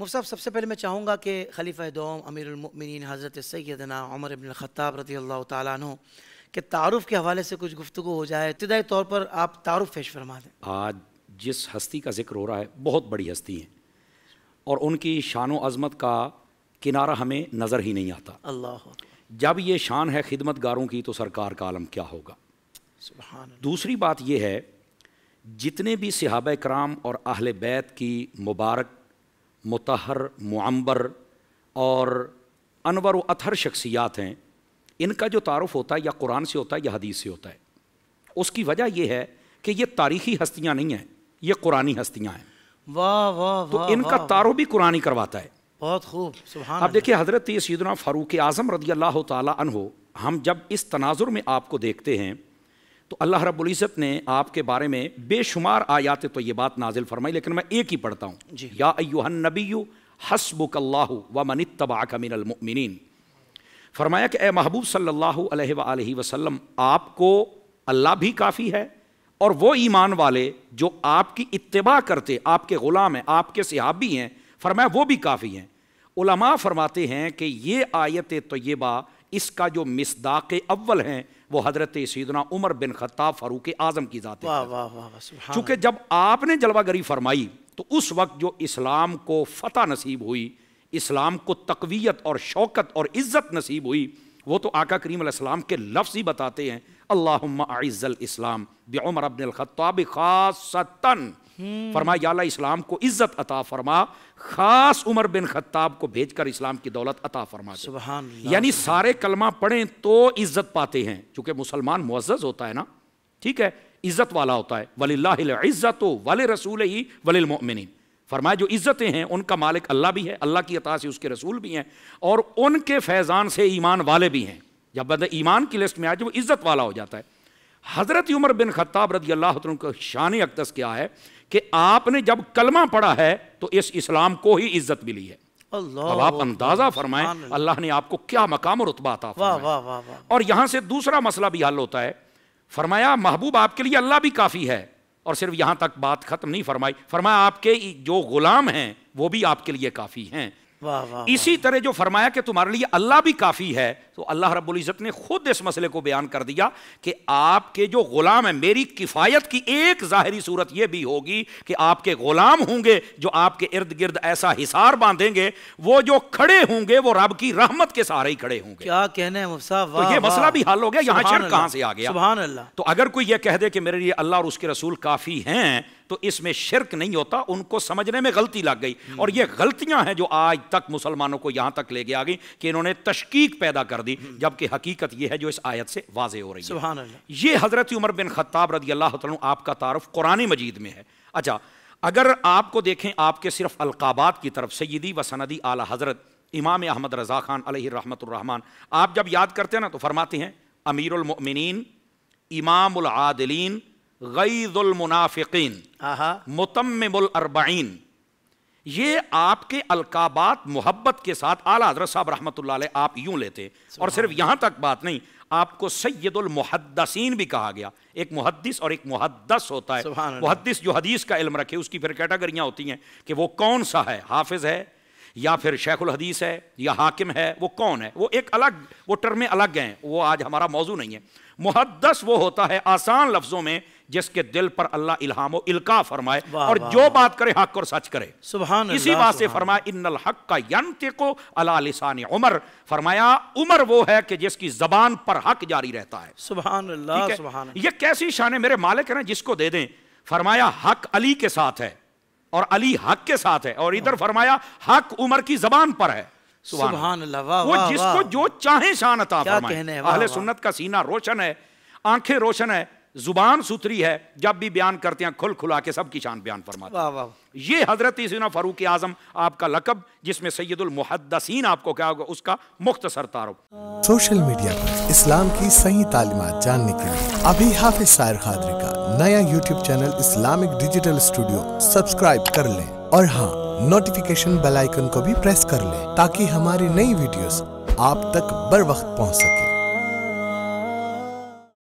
मुफ साहब सबसे पहले मैं चाहूँगा कि खलीफ़ दोम अमीरमिन हज़रत सैदना उमर अबिन ख़त्ताब रती तु के तारुफ़ के हवाले से कुछ गुफ्तु हो जाए इब्तदाई तौर पर आप तारुफ़ पेश फरमा दें आज जिस हस्ती का जिक्र हो रहा है बहुत बड़ी हस्ती हैं और उनकी शान अज़मत का किनारा हमें नज़र ही नहीं आता अल्लाह जब ये शान है खिदमत गारों की तो सरकार का आलम क्या होगा दूसरी बात यह है जितने भी सिहाब कराम और अहल बैत की मुबारक मतहर मुआम्बर और अनवर व अथर शख्सियात हैं इनका जो तारफ़ होता है या कुरान से होता है या हदीस से होता है उसकी वजह यह है कि ये तारीखी हस्तियाँ नहीं हैं ये कुरानी हस्तियाँ हैं वाह वाह तो इनका तारो भी कुरानी करवाता है बहुत खूब अब देखिए हज़रत सीदना फ़ारूक आज़म रदी अल्लाह तन हम जब इस तनाजुर में आपको देखते हैं तो अल्लाह रब्बुल इज़्ज़त ने आपके बारे में बेशुमार आयात तो ये बात नाजिल फरमाई लेकिन मैं एक ही पढ़ता हूँ या अयुहन नबीयू हसबुक अल्लाह व मन तबाक फरमाया कि ए महबूब सल्लल्लाहु अलैहि वसल्लम आपको अल्लाह भी काफ़ी है और वो ईमान वाले जो आपकी इत्तबा करते आपके ग़ुलाम हैं आपके सिहाबी हैं फरमाया वो भी काफ़ी हैं उलमा फरमाते हैं कि ये आयत तयबा तो इसका जो मिसदाक अव्वल हैं वो हजरत सीदना उमर बिन खत्ता फारूक आजम की जाते चूंकि जब आपने जलवागरी फरमाई तो उस वक्त जो इस्लाम को फतह नसीब हुई इस्लाम को तकवीत और शौकत और इज़्ज़त नसीब हुई वो तो आका करीम अलैहिस्सलाम के लफ्ज़ ही बताते हैं अल्लाह आइज़ल इस्लाम बेमर अबन ख़ाब ख़ासतन हम्म। फरमाया इस्लाम को इज्जत अता फरमा खास उमर बिन खत्ताब को भेजकर इस्लाम की दौलत अता फरमा यानी सारे कलमा पढ़ें तो इज्जत पाते हैं चूंकि मुसलमान मुआज होता है ना ठीक है इज्जत वाला होता है वली इज्जत वाले रसूल ही वलिल फरमाया जो इज्जतें हैं उनका मालिक अल्लाह भी है अल्लाह की अता से उसके रसूल भी हैं और उनके फैज़ान से ईमान वाले भी हैं जब बंद ईमान की लिस्ट में आ जाए तो वो इज्जत वाला हो जाता है हज़रत उमर बिन खत्ताब रदी अल्लाह का शान अकदस क्या है कि आपने जब कलमा पढ़ा है तो इस इस्लाम को ही इज्जत मिली है अब आप अंदाजा फरमाएं अल्लाह ने आपको क्या मकाम और रुतबा था और यहां से दूसरा मसला भी हल होता है फरमाया महबूब आपके लिए अल्लाह भी काफ़ी है और सिर्फ यहां तक बात ख़त्म नहीं फरमाई फरमाया आपके जो गुलाम हैं वो भी आपके लिए काफ़ी हैं वाह वाह इसी तरह जो फरमाया कि तुम्हारे लिए अल्लाह भी काफ़ी है तो अल्लाह रब्बुल इज़्ज़त ने खुद इस मसले को बयान कर दिया कि आपके जो ग़ुलाम है मेरी किफ़ायत की एक ज़ाहरी सूरत यह भी होगी कि आपके ग़ुलाम होंगे जो आपके इर्द गिर्द ऐसा हिसार बांधेंगे वो जो खड़े होंगे वो रब की रहमत के सहारे ही खड़े होंगे क्या कहने तो ये मसला भी हल हो गया यहां शर्त कहां से आ गया तो अगर कोई यह कह दे कि मेरे लिए अल्लाह और उसके रसूल काफ़ी हैं तो इसमें शिरक नहीं होता उनको समझने में गलती लग गई हम्म। और ये गलतियां हैं जो आज तक मुसलमानों को यहां तक ले गए आ गई कि इन्होंने तशकीक पैदा कर दी हम्म। जबकि हकीकत यह है जो इस आयत से वाजे हो रही है ये हजरत उमर बिन खत्ताब रज़ी अल्लाह आपका तारफ कुरानी मजीद में है अच्छा अगर आपको देखें आपके सिर्फ अलकाबात की तरफ सईदी व सनदी आला हजरत इमाम अहमद रज़ा खान रहमतुर्रहमान आप जब याद करते हैं ना तो फरमाते हैं अमीरमिन इमामदिलीन गईदुलमुनाफ़िकीन अरबाइन ये आपके अलकाबात मोहब्बत के साथ आला हजरत साहब रहमत आप यूं लेते और सिर्फ यहां तक बात नहीं आपको मुहदसिन भी कहा गया एक मुहदस और एक मुहदस होता है मुहदस जो हदीस का इल्म रखे उसकी फिर कैटेगरियां होती हैं कि वो कौन सा है हाफिज़ है या फिर शेखुल हदीस है या हाकिम है वो कौन है वो एक अलग वो टर्मे अलग हैं वो आज हमारा मौजू नहीं है मुहदस वो होता है आसान लफ्जों में जिसके दिल पर अल्लाह इल्हाम इल्का फरमाए और जो बात करे हक और सच करे सुबह इसी बात से फरमाए इन हक का यंत्र को अला लिसान उमर फरमाया उमर वो है कि जिसकी जबान पर हक जारी रहता है सुबह ये कैसी शान है मेरे मालिक है ना जिसको दे दें फरमाया हक अली के साथ है और अली हक के साथ है और इधर फरमाया हक उमर की जबान पर है वो जिसको जो चाहे शान अता फरमाए अहले सुन्नत का सीना रोशन है आंखें रोशन है जुबान सुथरी है जब भी बयान करते हैं खुल खुला के सबकी शान बयान फरमाते ये हजरत सीना फारूक आजम आपका लकब जिसमें सैयदुल मुहदसिन आपको क्या होगा उसका मुख्तसर तारुफ सोशल मीडिया पर इस्लाम की सही तालीमत जानने के लिए अभी हाफिज सायर खादरी नया YouTube channel Islamic Digital Studio subscribe कर लें और हाँ नोटिफिकेशन बेल आइकन को भी प्रेस कर लें ताकि हमारी नई वीडियोस आप तक बर वक्त पहुँच सके